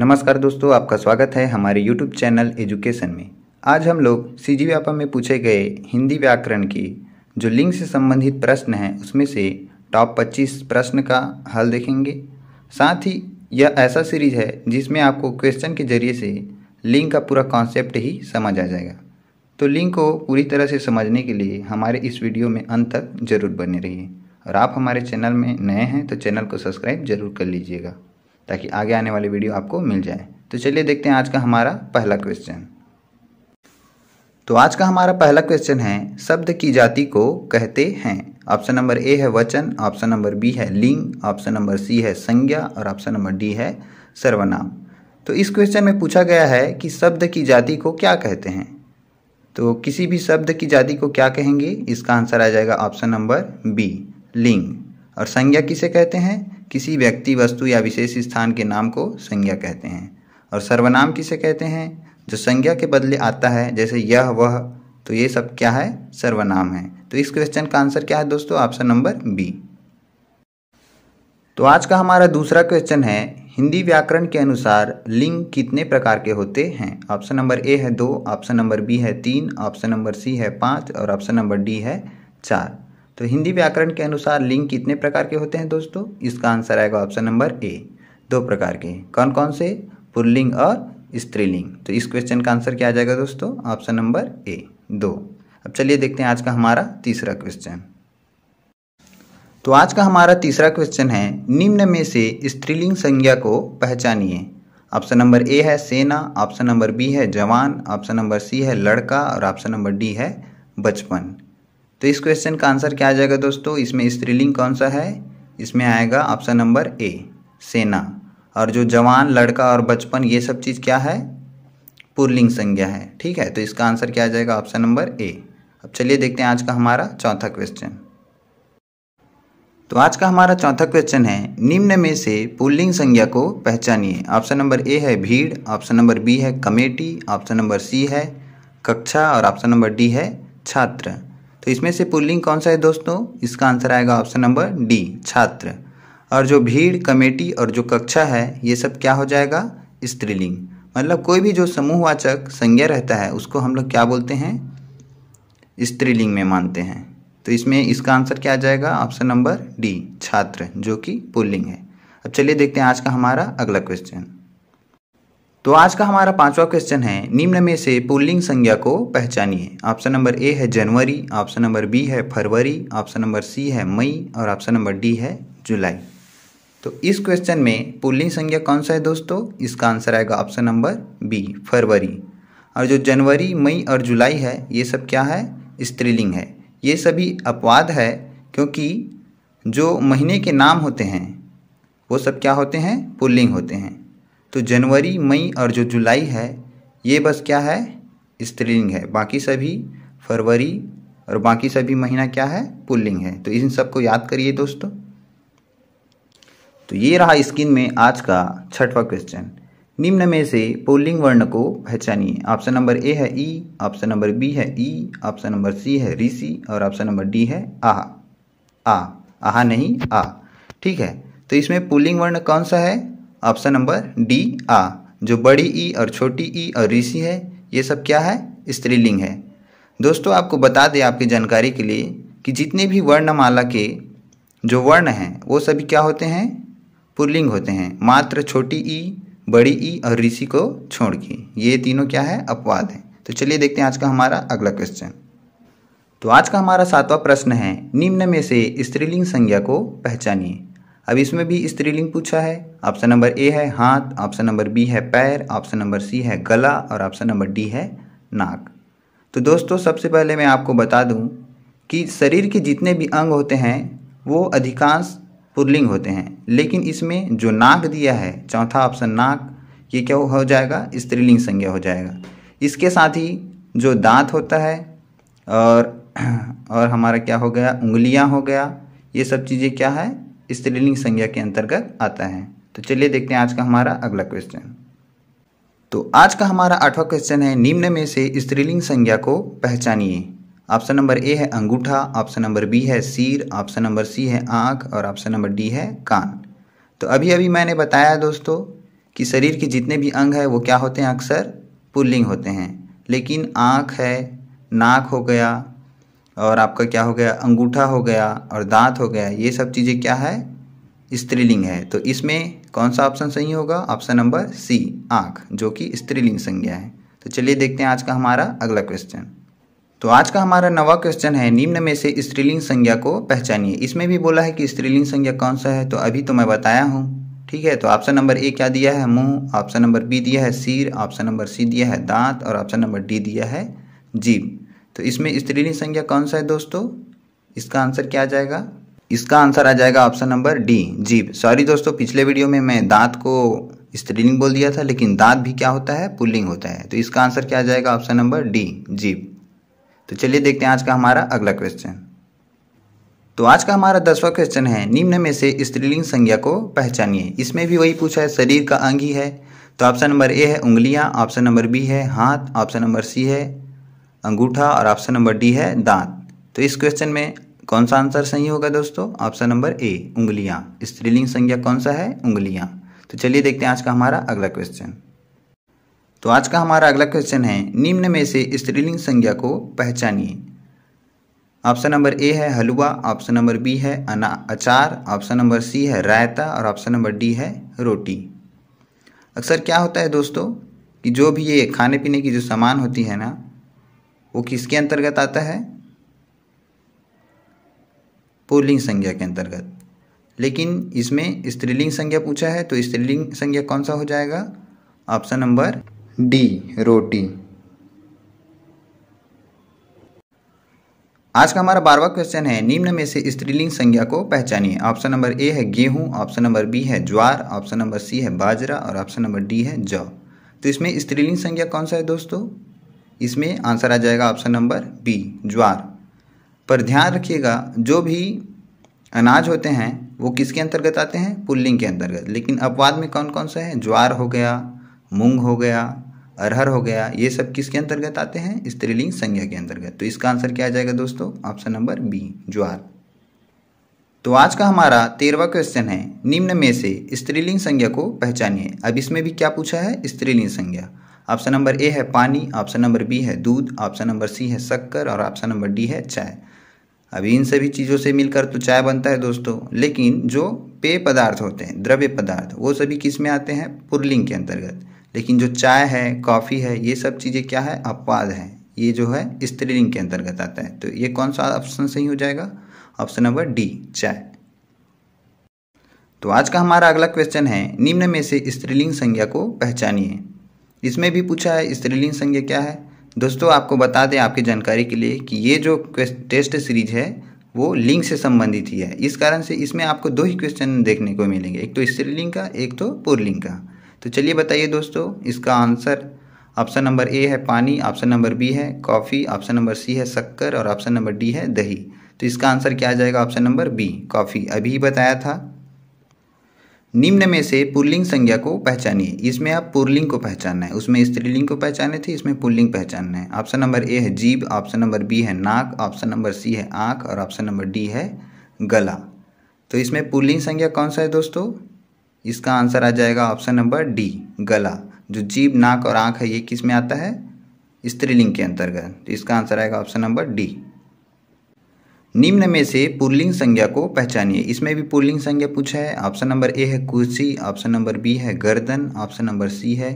नमस्कार दोस्तों आपका स्वागत है हमारे YouTube चैनल एजुकेशन में आज हम लोग सी जी व्यापम में पूछे गए हिंदी व्याकरण की जो लिंग से संबंधित प्रश्न हैं उसमें से टॉप 25 प्रश्न का हल देखेंगे साथ ही यह ऐसा सीरीज है जिसमें आपको क्वेश्चन के जरिए से लिंग का पूरा कॉन्सेप्ट ही समझ आ जाएगा तो लिंग को पूरी तरह से समझने के लिए हमारे इस वीडियो में अंत तक जरूर बने रहिए और आप हमारे चैनल में नए हैं तो चैनल को सब्सक्राइब जरूर कर लीजिएगा ताकि आगे आने वाली वीडियो आपको मिल जाए तो चलिए देखते हैं आज का हमारा पहला क्वेश्चन तो आज का हमारा पहला क्वेश्चन है शब्द की जाति को कहते हैं ऑप्शन नंबर ए है वचन ऑप्शन नंबर बी है लिंग ऑप्शन नंबर सी है संज्ञा और ऑप्शन नंबर डी है सर्वनाम तो इस क्वेश्चन में पूछा गया है कि शब्द की जाति को क्या कहते हैं तो किसी भी शब्द की जाति को क्या कहेंगे इसका आंसर आ जाएगा ऑप्शन नंबर बी लिंग और संज्ञा किसे कहते हैं किसी व्यक्ति वस्तु या विशेष स्थान के नाम को संज्ञा कहते हैं और सर्वनाम किसे कहते हैं जो संज्ञा के बदले आता है जैसे यह वह तो ये सब क्या है सर्वनाम है तो इस क्वेश्चन का आंसर क्या है दोस्तों ऑप्शन नंबर बी तो आज का हमारा दूसरा क्वेश्चन है हिंदी व्याकरण के अनुसार लिंग कितने प्रकार के होते हैं ऑप्शन नंबर ए है दो ऑप्शन नंबर बी है तीन ऑप्शन नंबर सी है पाँच और ऑप्शन नंबर डी है चार तो हिंदी व्याकरण के अनुसार लिंग कितने प्रकार के होते हैं दोस्तों इसका आंसर आएगा ऑप्शन नंबर ए दो प्रकार के कौन कौन से पुल्लिंग और स्त्रीलिंग तो इस क्वेश्चन का आंसर क्या आ जाएगा दोस्तों ऑप्शन नंबर ए दो अब चलिए देखते हैं आज का हमारा तीसरा क्वेश्चन तो आज का हमारा तीसरा क्वेश्चन है निम्न में से स्त्रीलिंग संज्ञा को पहचानिए ऑप्शन नंबर ए है सेना ऑप्शन नंबर बी है जवान ऑप्शन नंबर सी है लड़का और ऑप्शन नंबर डी है बचपन तो इस क्वेश्चन का आंसर क्या आ जाएगा दोस्तों इसमें स्त्रीलिंग कौन सा है इसमें आएगा ऑप्शन नंबर ए सेना और जो जवान लड़का और बचपन ये सब चीज़ क्या है पुरलिंग संज्ञा है ठीक है तो इसका आंसर क्या आ जाएगा ऑप्शन नंबर ए अब चलिए देखते हैं आज का हमारा चौथा क्वेश्चन तो आज का हमारा चौथा क्वेश्चन है निम्न में से पुल्लिंग संज्ञा को पहचानिए ऑप्शन नंबर ए है भीड़ ऑप्शन नंबर बी है कमेटी ऑप्शन नंबर सी है कक्षा और ऑप्शन नंबर डी है छात्र तो इसमें से पुल्लिंग कौन सा है दोस्तों इसका आंसर आएगा ऑप्शन नंबर डी छात्र और जो भीड़ कमेटी और जो कक्षा है ये सब क्या हो जाएगा स्त्रीलिंग मतलब कोई भी जो समूहवाचक संज्ञा रहता है उसको हम लोग क्या बोलते हैं स्त्रीलिंग में मानते हैं तो इसमें इसका आंसर क्या आ जाएगा ऑप्शन नंबर डी छात्र जो कि पुल्लिंग है अब चलिए देखते हैं आज का हमारा अगला क्वेश्चन तो आज का हमारा पांचवा क्वेश्चन है निम्न में से पुल्लिंग संज्ञा को पहचानिए ऑप्शन नंबर ए है जनवरी ऑप्शन नंबर बी है फरवरी ऑप्शन नंबर सी है मई और ऑप्शन नंबर डी है जुलाई तो इस क्वेश्चन में पुल्लिंग संज्ञा कौन सा है दोस्तों इसका आंसर आएगा ऑप्शन नंबर बी फरवरी और जो जनवरी मई और जुलाई है ये सब क्या है स्त्रीलिंग है ये सभी अपवाद है क्योंकि जो महीने के नाम होते हैं वो सब क्या होते हैं पुल्लिंग होते हैं तो जनवरी मई और जो जुलाई है ये बस क्या है स्त्रीलिंग है बाकी सभी फरवरी और बाकी सभी महीना क्या है पुल्लिंग है तो इन सबको याद करिए दोस्तों तो ये रहा स्किन में आज का छठवा क्वेश्चन निम्न में से पुल्लिंग वर्ण को पहचानिए ऑप्शन नंबर ए है ई ऑप्शन नंबर बी है ई ऑप्शन नंबर सी है ऋषि और ऑप्शन नंबर डी है आहा आ आहा नहीं आ ठीक है तो इसमें पुल्लिंग वर्ण कौन सा है ऑप्शन नंबर डी आ जो बड़ी ई और छोटी ई और ऋषि है ये सब क्या है स्त्रीलिंग है दोस्तों आपको बता दें आपकी जानकारी के लिए कि जितने भी वर्णमाला के जो वर्ण हैं वो सभी क्या होते हैं पुल्लिंग होते हैं मात्र छोटी ई बड़ी ई और ऋषि को छोड़ के ये तीनों क्या है अपवाद हैं तो चलिए देखते हैं आज का हमारा अगला क्वेश्चन तो आज का हमारा सातवां प्रश्न है निम्न में से स्त्रीलिंग संज्ञा को पहचानिए अब इसमें भी स्त्रीलिंग पूछा है ऑप्शन नंबर ए है हाथ ऑप्शन नंबर बी है पैर ऑप्शन नंबर सी है गला और ऑप्शन नंबर डी है नाक तो दोस्तों सबसे पहले मैं आपको बता दूं कि शरीर के जितने भी अंग होते हैं वो अधिकांश पुरलिंग होते हैं लेकिन इसमें जो नाक दिया है चौथा ऑप्शन नाक ये क्या हो जाएगा स्त्रीलिंग संज्ञा हो जाएगा इसके साथ ही जो दांत होता है और और हमारा क्या हो गया उंगलियां हो गया ये सब चीज़ें क्या है स्त्रीलिंग संज्ञा के अंतर्गत आता है तो चलिए देखते हैं आज का हमारा अगला क्वेश्चन तो आज का हमारा आठवां क्वेश्चन है निम्न में से स्त्रीलिंग संज्ञा को पहचानिए ऑप्शन नंबर ए है अंगूठा ऑप्शन नंबर बी है सिर ऑप्शन नंबर सी है आँख और ऑप्शन नंबर डी है कान तो अभी अभी मैंने बताया दोस्तों कि शरीर के जितने भी अंग हैं वो क्या होते हैं अक्सर पुल्लिंग होते हैं लेकिन आँख है नाक हो गया और आपका क्या हो गया अंगूठा हो गया और दांत हो गया ये सब चीज़ें क्या है स्त्रीलिंग है तो इसमें कौन सा ऑप्शन सही होगा ऑप्शन नंबर सी आँख जो कि स्त्रीलिंग संज्ञा है तो चलिए देखते हैं आज का हमारा अगला क्वेश्चन तो आज का हमारा नवा क्वेश्चन है निम्न में से स्त्रीलिंग संज्ञा को पहचानिए इसमें भी बोला है कि स्त्रीलिंग संज्ञा कौन सा है तो अभी तो मैं बताया हूँ ठीक है तो ऑप्शन नंबर ए क्या दिया है मुंह ऑप्शन नंबर बी दिया है सिर ऑप्शन नंबर सी दिया है दांत और ऑप्शन नंबर डी दिया है जीभ तो इसमें स्त्रीलिंग संज्ञा कौन सा है दोस्तों इसका आंसर क्या आ जाएगा इसका आंसर आ जाएगा ऑप्शन नंबर डी जीभ सॉरी दोस्तों पिछले वीडियो में मैं दांत को स्त्रीलिंग बोल दिया था लेकिन दांत भी क्या होता है पुल्लिंग होता है तो इसका आंसर क्या आ जाएगा ऑप्शन नंबर डी जीभ तो चलिए देखते हैं आज का हमारा अगला क्वेश्चन तो आज का हमारा दसवां क्वेश्चन है निम्न में से स्त्रीलिंग संज्ञा को पहचानिए इसमें भी वही पूछा है शरीर का अंग ही है तो ऑप्शन नंबर ए है उंगलियां ऑप्शन नंबर बी है हाथ ऑप्शन नंबर सी है अंगूठा और ऑप्शन नंबर डी है दांत तो इस क्वेश्चन में कौन सा आंसर सही होगा दोस्तों ऑप्शन नंबर ए उंगलियां स्त्रीलिंग संज्ञा कौन सा है उंगलियां तो चलिए देखते हैं आज का हमारा अगला क्वेश्चन तो आज का हमारा अगला क्वेश्चन है निम्न में से स्त्रीलिंग संज्ञा को पहचानिए ऑप्शन नंबर ए है हलवा ऑप्शन नंबर बी है अना अचार ऑप्शन नंबर सी है रायता और ऑप्शन नंबर डी है रोटी अक्सर क्या होता है दोस्तों कि जो भी ये खाने पीने की जो सामान होती है ना वो किसके अंतर्गत आता है पुलिंग संज्ञा के अंतर्गत लेकिन इसमें स्त्रीलिंग संज्ञा पूछा है तो स्त्रीलिंग संज्ञा कौन सा हो जाएगा ऑप्शन नंबर डी रोटी आज का हमारा बारवा क्वेश्चन है निम्न में से स्त्रीलिंग संज्ञा को पहचानिए ऑप्शन नंबर ए है गेहूं ऑप्शन नंबर बी है ज्वार ऑप्शन नंबर सी है बाजरा और ऑप्शन नंबर डी है जौ तो इसमें स्त्रीलिंग संज्ञा कौन सा है दोस्तों इसमें आंसर आ जाएगा ऑप्शन नंबर बी ज्वार पर ध्यान रखिएगा जो भी अनाज होते हैं वो किसके अंतर्गत आते हैं पुल्लिंग के अंतर्गत लेकिन अपवाद में कौन कौन सा है ज्वार हो गया मूंग हो गया अरहर हो गया ये सब किसके अंतर्गत आते हैं स्त्रीलिंग संज्ञा के अंतर्गत तो इसका आंसर क्या आ जाएगा दोस्तों ऑप्शन नंबर बी ज्वार तो आज का हमारा तेरवा क्वेश्चन है निम्न में से स्त्रीलिंग संज्ञा को पहचानिए अब इसमें भी क्या पूछा है स्त्रीलिंग संज्ञा ऑप्शन नंबर ए है पानी ऑप्शन नंबर बी है दूध ऑप्शन नंबर सी है शक्कर और ऑप्शन नंबर डी है चाय अभी इन सभी चीज़ों से मिलकर तो चाय बनता है दोस्तों लेकिन जो पेय पदार्थ होते हैं द्रव्य पदार्थ वो सभी किस में आते हैं पुरलिंग के अंतर्गत लेकिन जो चाय है कॉफ़ी है ये सब चीज़ें क्या है अपवाद है ये जो है स्त्रीलिंग के अंतर्गत आता है तो ये कौन सा ऑप्शन सही हो जाएगा ऑप्शन नंबर डी चाय तो आज का हमारा अगला क्वेश्चन है निम्न में से स्त्रीलिंग संज्ञा को पहचानिए इसमें भी पूछा है स्त्रीलिंग संज्ञा क्या है दोस्तों आपको बता दें आपकी जानकारी के लिए कि ये जो टेस्ट सीरीज है वो लिंग से संबंधित ही है इस कारण से इसमें आपको दो ही क्वेश्चन देखने को मिलेंगे एक तो स्त्रीलिंग का एक तो पुरलिंग का तो चलिए बताइए दोस्तों इसका आंसर ऑप्शन नंबर ए है पानी ऑप्शन नंबर बी है कॉफ़ी ऑप्शन नंबर सी है शक्कर और ऑप्शन नंबर डी है दही तो इसका आंसर क्या आ जाएगा ऑप्शन नंबर बी कॉफ़ी अभी बताया था निम्न में से पुल्लिंग संज्ञा को पहचानिए इसमें आप पुल्लिंग को पहचानना है उसमें स्त्रीलिंग को पहचाने थे इसमें पुल्लिंग पहचानना है ऑप्शन नंबर ए है जीभ ऑप्शन नंबर बी है नाक ऑप्शन नंबर सी है आँख और ऑप्शन नंबर डी है गला तो इसमें पुल्लिंग संज्ञा कौन सा है दोस्तों इसका आंसर आ जाएगा ऑप्शन नंबर डी गला जो जीभ नाक और आँख है ये किस में आता है स्त्रीलिंग के अंतर्गत तो इसका आंसर आएगा ऑप्शन नंबर डी निम्न में से पुल्लिंग संज्ञा को पहचानिए इसमें भी पुल्लिंग संज्ञा पूछा है ऑप्शन नंबर ए है कुर्सी ऑप्शन नंबर बी है गर्दन ऑप्शन नंबर सी है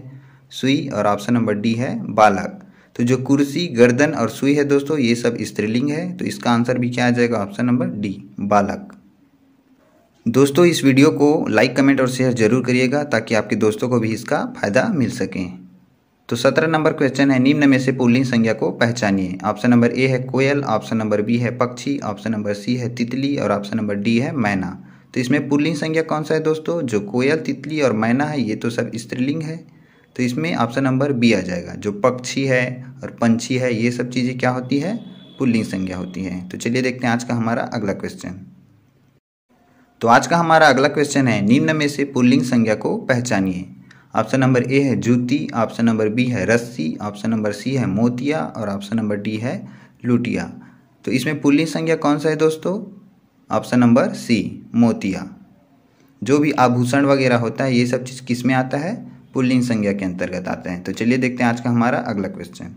सुई और ऑप्शन नंबर डी है बालक तो जो कुर्सी गर्दन और सुई है दोस्तों ये सब स्त्रीलिंग है तो इसका आंसर भी क्या आ जाएगा ऑप्शन नंबर डी बालक दोस्तों इस वीडियो को लाइक कमेंट और शेयर जरूर करिएगा ताकि आपके दोस्तों को भी इसका फ़ायदा मिल सके तो सत्रह नंबर क्वेश्चन है निम्न में से पुल्लिंग संज्ञा को पहचानिए ऑप्शन नंबर ए है कोयल ऑप्शन नंबर बी है पक्षी ऑप्शन नंबर सी है तितली और ऑप्शन नंबर डी है मैना तो इसमें पुल्लिंग संज्ञा कौन सा है दोस्तों जो कोयल तितली और मैना है ये तो सब स्त्रीलिंग है तो इसमें ऑप्शन नंबर बी आ जाएगा जो पक्षी है और पंछी है ये सब चीज़ें क्या होती है पुल्लिंग संज्ञा होती है तो चलिए देखते हैं आज का हमारा अगला क्वेश्चन तो आज का हमारा अगला क्वेश्चन है निम्न में से पुल्लिंग संज्ञा को पहचानिए ऑप्शन नंबर ए है जूती ऑप्शन नंबर बी है रस्सी ऑप्शन नंबर सी है मोतिया और ऑप्शन नंबर डी है लुटिया तो इसमें पुल्लिंग संज्ञा कौन सा है दोस्तों ऑप्शन नंबर सी मोतिया जो भी आभूषण वगैरह होता है ये सब चीज़ किस में आता है पुल्लिंग संज्ञा के अंतर्गत आते हैं तो चलिए देखते हैं आज का हमारा अगला क्वेश्चन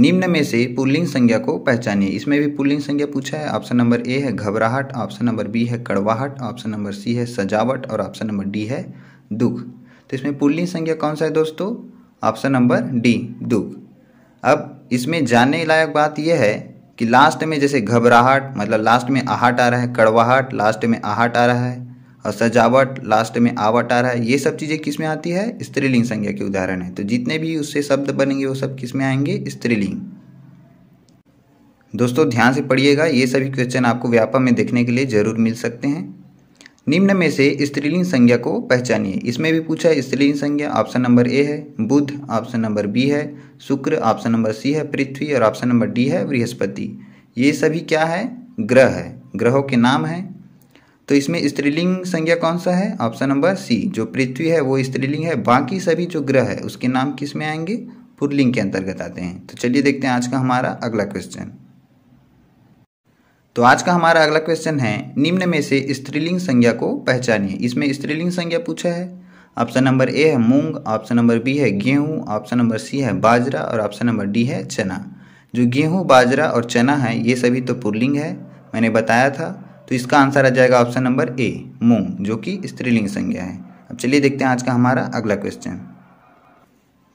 निम्न में से पुल्लिंग संज्ञा को पहचानिए इसमें भी पुल्लिंग संज्ञा पूछा है ऑप्शन नंबर ए है घबराहट ऑप्शन नंबर बी है कड़वाहट ऑप्शन नंबर सी है सजावट और ऑप्शन नंबर डी है दुख तो इसमें पुल्लिंग संज्ञा कौन सा है दोस्तों ऑप्शन नंबर डी दुख अब इसमें जानने लायक बात यह है कि लास्ट में जैसे घबराहट मतलब लास्ट में आहट आ रहा है कड़वाहट लास्ट में आहट आ रहा है और सजावट लास्ट में आवट आ रहा है ये सब चीज़ें किस में आती है स्त्रीलिंग संज्ञा के उदाहरण है तो जितने भी उससे शब्द बनेंगे वो सब किस में आएंगे स्त्रीलिंग दोस्तों ध्यान से पढ़िएगा ये सभी क्वेश्चन आपको व्यापक में देखने के लिए ज़रूर मिल सकते हैं निम्न में से स्त्रीलिंग संज्ञा को पहचानिए इसमें भी पूछा है स्त्रीलिंग संज्ञा ऑप्शन नंबर ए है बुध ऑप्शन नंबर बी है शुक्र ऑप्शन नंबर सी है पृथ्वी और ऑप्शन नंबर डी है बृहस्पति ये सभी क्या है ग्रह है ग्रहों के नाम हैं तो इसमें स्त्रीलिंग संज्ञा कौन सा है ऑप्शन नंबर सी जो पृथ्वी है वो स्त्रीलिंग है बाकी सभी जो ग्रह है उसके नाम किस में आएंगे पुरलिंग के अंतर्गत आते हैं तो चलिए देखते हैं आज का हमारा अगला क्वेश्चन तो आज का हमारा अगला क्वेश्चन है निम्न में से स्त्रीलिंग संज्ञा को पहचानिए इसमें स्त्रीलिंग संज्ञा पूछा है ऑप्शन नंबर ए है मूंग ऑप्शन नंबर बी है गेहूं ऑप्शन नंबर सी है बाजरा और ऑप्शन नंबर डी है चना जो गेहूं बाजरा और चना है ये सभी तो पुरलिंग है मैंने बताया था तो इसका आंसर आ जाएगा ऑप्शन नंबर ए मूंग जो कि स्त्रीलिंग संज्ञा है अब चलिए देखते हैं आज का हमारा अगला क्वेश्चन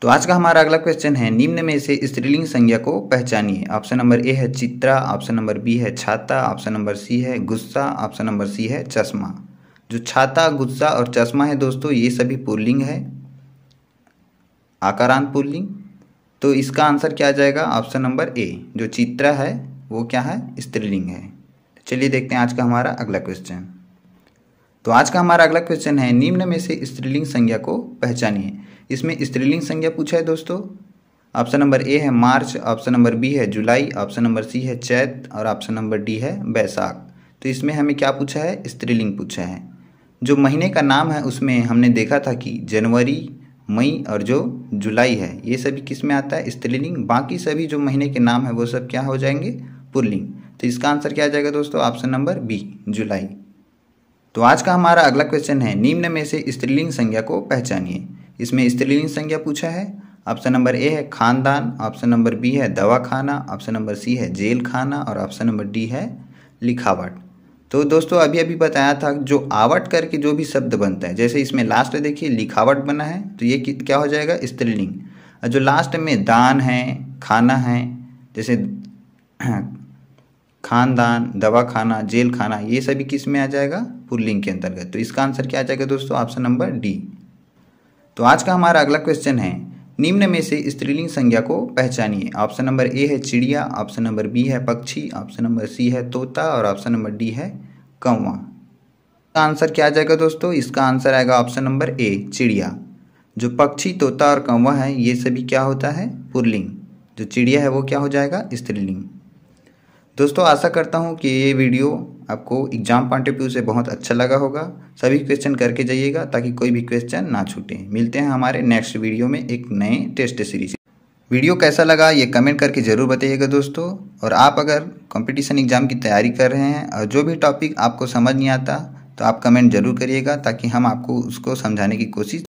तो आज का हमारा अगला क्वेश्चन है निम्न में से स्त्रीलिंग संज्ञा को पहचानिए ऑप्शन नंबर ए है चित्रा ऑप्शन नंबर बी है छाता ऑप्शन नंबर सी है गुस्सा ऑप्शन नंबर सी है चश्मा जो छाता गुस्सा और चश्मा है दोस्तों ये सभी पुल्लिंग है आकारांत पुल्लिंग तो इसका आंसर क्या आ जाएगा ऑप्शन नंबर ए जो चित्रा है वो क्या है स्त्रीलिंग है चलिए देखते हैं आज का हमारा अगला क्वेश्चन तो आज का हमारा अगला क्वेश्चन है निम्न में से स्त्रीलिंग संज्ञा को पहचानिए इसमें स्त्रीलिंग संज्ञा पूछा है दोस्तों ऑप्शन नंबर ए है मार्च ऑप्शन नंबर बी है जुलाई ऑप्शन नंबर सी है चैत और ऑप्शन नंबर डी है बैसाख तो इसमें हमें क्या पूछा है स्त्रीलिंग पूछा है जो महीने का नाम है उसमें हमने देखा था कि जनवरी मई और जो जुलाई है ये सभी किस में आता है स्त्रीलिंग बाकी सभी जो महीने के नाम है वो सब क्या हो जाएंगे पुरलिंग तो इसका आंसर क्या आ जाएगा दोस्तों ऑप्शन नंबर बी जुलाई तो आज का हमारा अगला क्वेश्चन है निम्न में से स्त्रीलिंग संज्ञा को पहचानिए इसमें स्त्रीलिंग संज्ञा पूछा है ऑप्शन नंबर ए है खानदान ऑप्शन नंबर बी है दवाखाना ऑप्शन नंबर सी है जेल खाना और ऑप्शन नंबर डी है लिखावट तो दोस्तों अभी अभी बताया था जो आवट करके जो भी शब्द बनता है जैसे इसमें लास्ट देखिए लिखावट बना है तो ये क्या हो जाएगा स्त्रीलिंग और जो लास्ट में दान है खाना है जैसे खानदान दवा खाना जेल खाना ये सभी किस में आ जाएगा पुल्लिंग के अंतर्गत तो इसका आंसर क्या आ जाएगा दोस्तों ऑप्शन नंबर डी तो आज का हमारा अगला क्वेश्चन है निम्न में से स्त्रीलिंग संज्ञा को पहचानिए ऑप्शन नंबर ए है चिड़िया ऑप्शन नंबर बी है पक्षी ऑप्शन नंबर सी है तोता और ऑप्शन नंबर डी है कौवा इसका आंसर क्या आ जाएगा दोस्तों इसका आंसर आएगा ऑप्शन नंबर ए चिड़िया जो पक्षी तोता और कौवा है ये सभी क्या होता है पुरलिंग जो चिड़िया है वो क्या हो जाएगा स्त्रीलिंग दोस्तों आशा करता हूँ कि ये वीडियो आपको एग्जाम पॉइंट ऑफ व्यू से बहुत अच्छा लगा होगा सभी क्वेश्चन करके जाइएगा ताकि कोई भी क्वेश्चन ना छूटे मिलते हैं हमारे नेक्स्ट वीडियो में एक नए टेस्ट सीरीज वीडियो कैसा लगा ये कमेंट करके ज़रूर बताइएगा दोस्तों और आप अगर कंपटीशन एग्ज़ाम की तैयारी कर रहे हैं और जो भी टॉपिक आपको समझ नहीं आता तो आप कमेंट ज़रूर करिएगा ताकि हम आपको उसको समझाने की कोशिश